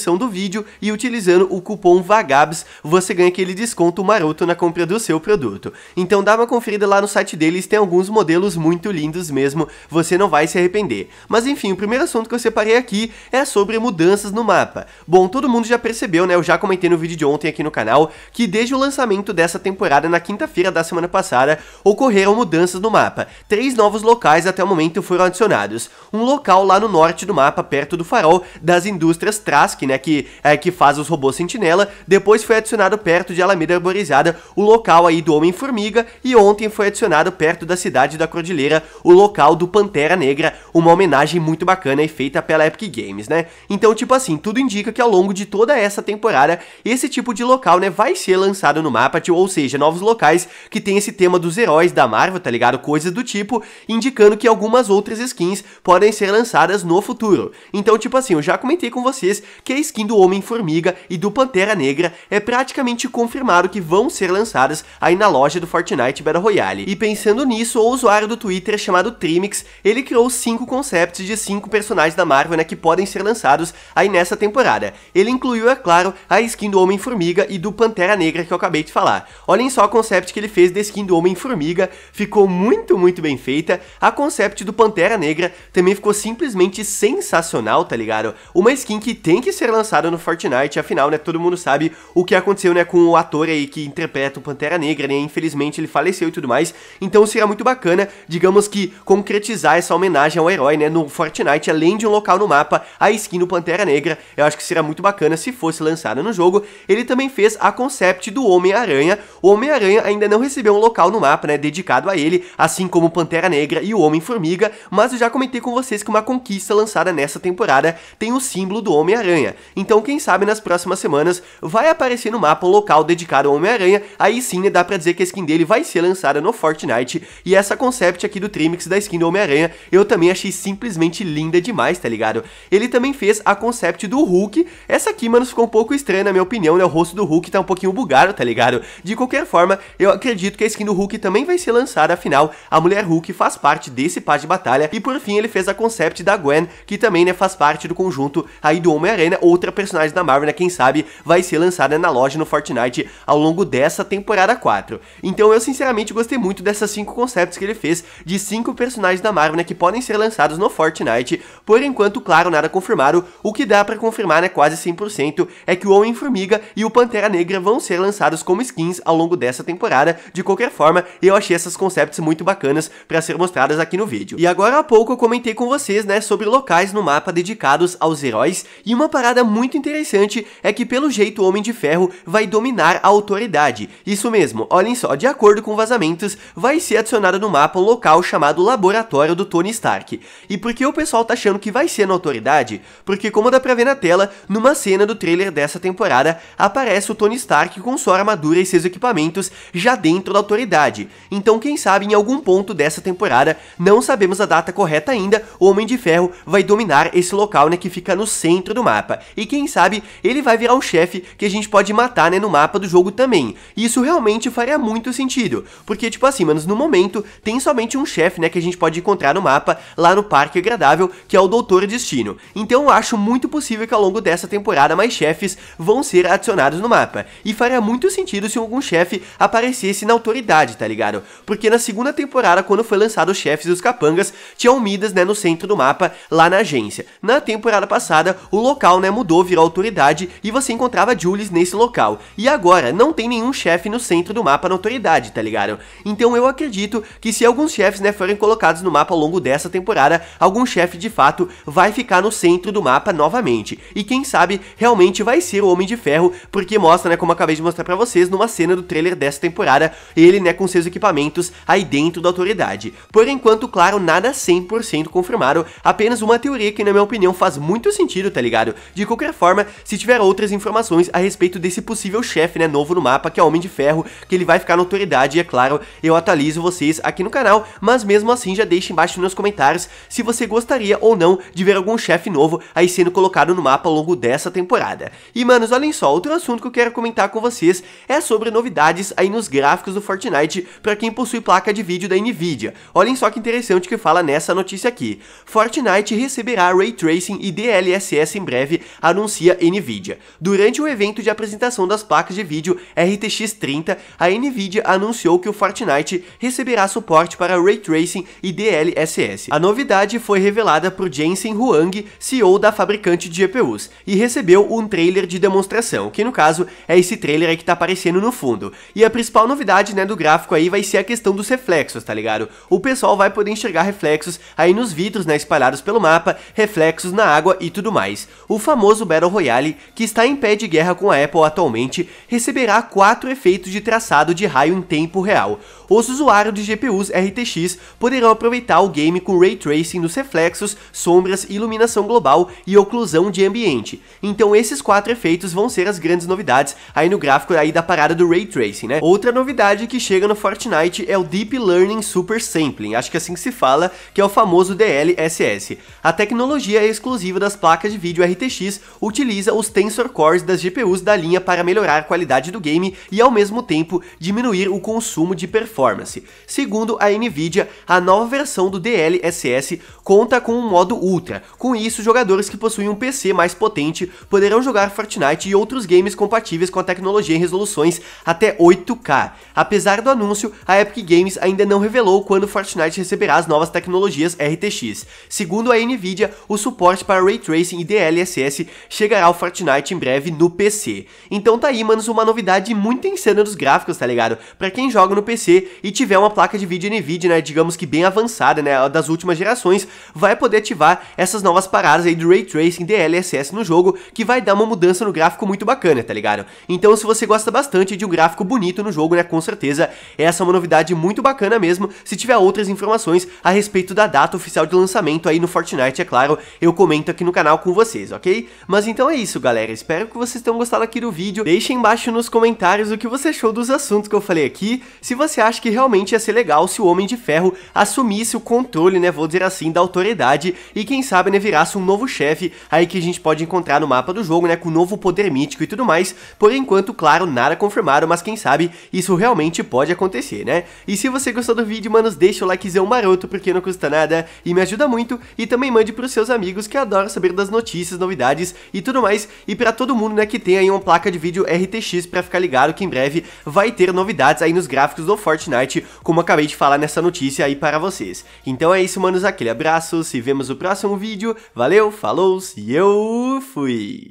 descrição do vídeo e utilizando o cupom VAGABS você ganha aquele desconto maroto na compra do seu produto. Então dá uma conferida lá no site deles, tem alguns modelos muito lindos mesmo, você não vai se arrepender. Mas enfim, o primeiro assunto que eu separei aqui é sobre mudanças no mapa. Bom, todo mundo já percebeu, né, eu já comentei no vídeo de ontem aqui no canal, que desde o lançamento dessa temporada na quinta-feira da semana passada, ocorreram mudanças no mapa. Três novos locais até o momento foram adicionados. Um local lá no norte do mapa, perto do farol das indústrias Trask, né, né, que, é, que faz os robôs sentinela, depois foi adicionado perto de Alameda Arborizada o local aí do Homem-Formiga, e ontem foi adicionado perto da cidade da Cordilheira o local do Pantera Negra, uma homenagem muito bacana e feita pela Epic Games, né? Então, tipo assim, tudo indica que ao longo de toda essa temporada, esse tipo de local, né, vai ser lançado no mapa, tipo, ou seja, novos locais que tem esse tema dos heróis da Marvel, tá ligado? Coisas do tipo, indicando que algumas outras skins podem ser lançadas no futuro. Então, tipo assim, eu já comentei com vocês que a skin do Homem-Formiga e do Pantera Negra é praticamente confirmado que vão ser lançadas aí na loja do Fortnite Battle Royale. E pensando nisso, o usuário do Twitter chamado Trimix, ele criou cinco concepts de cinco personagens da Marvel né, que podem ser lançados aí nessa temporada. Ele incluiu, é claro, a skin do Homem-Formiga e do Pantera Negra que eu acabei de falar. Olhem só a concept que ele fez da skin do Homem-Formiga, ficou muito, muito bem feita. A concept do Pantera Negra também ficou simplesmente sensacional, tá ligado? Uma skin que tem que ser ser lançado no Fortnite, afinal, né, todo mundo sabe o que aconteceu, né, com o ator aí que interpreta o Pantera Negra, né, infelizmente ele faleceu e tudo mais, então seria muito bacana, digamos que, concretizar essa homenagem ao herói, né, no Fortnite, além de um local no mapa, a skin do Pantera Negra, eu acho que seria muito bacana se fosse lançada no jogo, ele também fez a concept do Homem-Aranha, o Homem-Aranha ainda não recebeu um local no mapa, né, dedicado a ele, assim como o Pantera Negra e o Homem-Formiga, mas eu já comentei com vocês que uma conquista lançada nessa temporada tem o símbolo do Homem-Aranha. Então, quem sabe nas próximas semanas vai aparecer no mapa um local dedicado ao Homem-Aranha, aí sim né, dá pra dizer que a skin dele vai ser lançada no Fortnite, e essa concept aqui do Trimix da skin do Homem-Aranha eu também achei simplesmente linda demais, tá ligado? Ele também fez a concept do Hulk, essa aqui, mano, ficou um pouco estranha na minha opinião, né, o rosto do Hulk tá um pouquinho bugado, tá ligado? De qualquer forma, eu acredito que a skin do Hulk também vai ser lançada, afinal, a Mulher Hulk faz parte desse par de batalha, e por fim ele fez a concept da Gwen, que também, né, faz parte do conjunto aí do Homem-Aranha, outra personagem da Marvel, né? Quem sabe vai ser lançada na loja no Fortnite ao longo dessa temporada 4. Então eu sinceramente gostei muito dessas 5 concepts que ele fez de 5 personagens da Marvel, né? Que podem ser lançados no Fortnite. Por enquanto, claro, nada confirmado. O que dá para confirmar, né? Quase 100% é que o Homem-Formiga e o Pantera Negra vão ser lançados como skins ao longo dessa temporada. De qualquer forma, eu achei essas concepts muito bacanas para ser mostradas aqui no vídeo. E agora há pouco eu comentei com vocês, né? Sobre locais no mapa dedicados aos heróis e uma parada parada muito interessante é que pelo jeito o Homem de Ferro vai dominar a autoridade. Isso mesmo, olhem só, de acordo com vazamentos, vai ser adicionado no mapa um local chamado Laboratório do Tony Stark. E por que o pessoal tá achando que vai ser na autoridade? Porque como dá pra ver na tela, numa cena do trailer dessa temporada, aparece o Tony Stark com sua armadura e seus equipamentos já dentro da autoridade. Então quem sabe em algum ponto dessa temporada, não sabemos a data correta ainda, o Homem de Ferro vai dominar esse local né, que fica no centro do mapa. E quem sabe ele vai virar um chefe que a gente pode matar, né, no mapa do jogo também. E isso realmente faria muito sentido, porque, tipo assim, mano, no momento tem somente um chefe, né, que a gente pode encontrar no mapa lá no Parque Agradável, que é o Doutor Destino. Então eu acho muito possível que ao longo dessa temporada mais chefes vão ser adicionados no mapa. E faria muito sentido se algum chefe aparecesse na autoridade, tá ligado? Porque na segunda temporada, quando foi lançado os chefes e os capangas, tinham Midas, né, no centro do mapa, lá na agência. Na temporada passada, o local, né, mudou, virou autoridade e você encontrava Julius nesse local. E agora não tem nenhum chefe no centro do mapa na autoridade, tá ligado? Então eu acredito que se alguns chefes, né, forem colocados no mapa ao longo dessa temporada, algum chefe de fato vai ficar no centro do mapa novamente. E quem sabe realmente vai ser o Homem de Ferro, porque mostra, né, como acabei de mostrar para vocês numa cena do trailer dessa temporada, ele, né, com seus equipamentos aí dentro da autoridade. Por enquanto, claro, nada 100% confirmado, apenas uma teoria que na minha opinião faz muito sentido, tá ligado? De de qualquer forma, se tiver outras informações a respeito desse possível chefe, né, novo no mapa, que é o Homem de Ferro, que ele vai ficar na autoridade, e é claro, eu atualizo vocês aqui no canal, mas mesmo assim já deixe embaixo nos comentários se você gostaria ou não de ver algum chefe novo aí sendo colocado no mapa ao longo dessa temporada. E manos, olhem só, outro assunto que eu quero comentar com vocês é sobre novidades aí nos gráficos do Fortnite para quem possui placa de vídeo da Nvidia. Olhem só que interessante que fala nessa notícia aqui. Fortnite receberá Ray Tracing e DLSS em breve anuncia Nvidia. Durante o evento de apresentação das placas de vídeo RTX 30, a Nvidia anunciou que o Fortnite receberá suporte para Ray Tracing e DLSS. A novidade foi revelada por Jensen Huang, CEO da fabricante de GPUs, e recebeu um trailer de demonstração, que no caso é esse trailer aí que tá aparecendo no fundo. E a principal novidade, né, do gráfico aí vai ser a questão dos reflexos, tá ligado? O pessoal vai poder enxergar reflexos aí nos vidros, né, espalhados pelo mapa, reflexos na água e tudo mais. O famoso famoso Battle Royale, que está em pé de guerra com a Apple atualmente, receberá quatro efeitos de traçado de raio em tempo real. Os usuários de GPUs RTX poderão aproveitar o game com Ray Tracing nos reflexos, sombras, iluminação global e oclusão de ambiente. Então esses quatro efeitos vão ser as grandes novidades aí no gráfico aí da parada do Ray Tracing, né? Outra novidade que chega no Fortnite é o Deep Learning Super Sampling, acho que é assim que se fala, que é o famoso DLSS. A tecnologia é exclusiva das placas de vídeo RTX utiliza os Tensor Cores das GPUs da linha para melhorar a qualidade do game e ao mesmo tempo diminuir o consumo de performance. Segundo a Nvidia, a nova versão do DLSS conta com um modo Ultra, com isso jogadores que possuem um PC mais potente poderão jogar Fortnite e outros games compatíveis com a tecnologia em resoluções até 8K. Apesar do anúncio, a Epic Games ainda não revelou quando Fortnite receberá as novas tecnologias RTX. Segundo a Nvidia, o suporte para Ray Tracing e DLSS chegará o Fortnite em breve no PC. Então tá aí, manos, uma novidade muito insana dos gráficos, tá ligado? Pra quem joga no PC e tiver uma placa de vídeo NVIDIA, né, digamos que bem avançada, né, das últimas gerações, vai poder ativar essas novas paradas aí do Ray Tracing DLSS no jogo, que vai dar uma mudança no gráfico muito bacana, tá ligado? Então se você gosta bastante de um gráfico bonito no jogo, né, com certeza, essa é uma novidade muito bacana mesmo, se tiver outras informações a respeito da data oficial de lançamento aí no Fortnite, é claro, eu comento aqui no canal com vocês, ok? Mas então é isso, galera. Espero que vocês tenham gostado aqui do vídeo. Deixem embaixo nos comentários o que você achou dos assuntos que eu falei aqui. Se você acha que realmente ia ser legal se o Homem de Ferro assumisse o controle, né, vou dizer assim, da autoridade. E quem sabe, né, virasse um novo chefe aí que a gente pode encontrar no mapa do jogo, né, com um novo poder mítico e tudo mais. Por enquanto, claro, nada confirmado, mas quem sabe isso realmente pode acontecer, né? E se você gostou do vídeo, manos, deixa o likezão maroto porque não custa nada e me ajuda muito. E também mande pros seus amigos que adoram saber das notícias, novidades novidades e tudo mais. E para todo mundo, né, que tem aí uma placa de vídeo RTX para ficar ligado que em breve vai ter novidades aí nos gráficos do Fortnite, como acabei de falar nessa notícia aí para vocês. Então é isso, manos, aquele abraço, se vemos no próximo vídeo, valeu, falou e eu fui!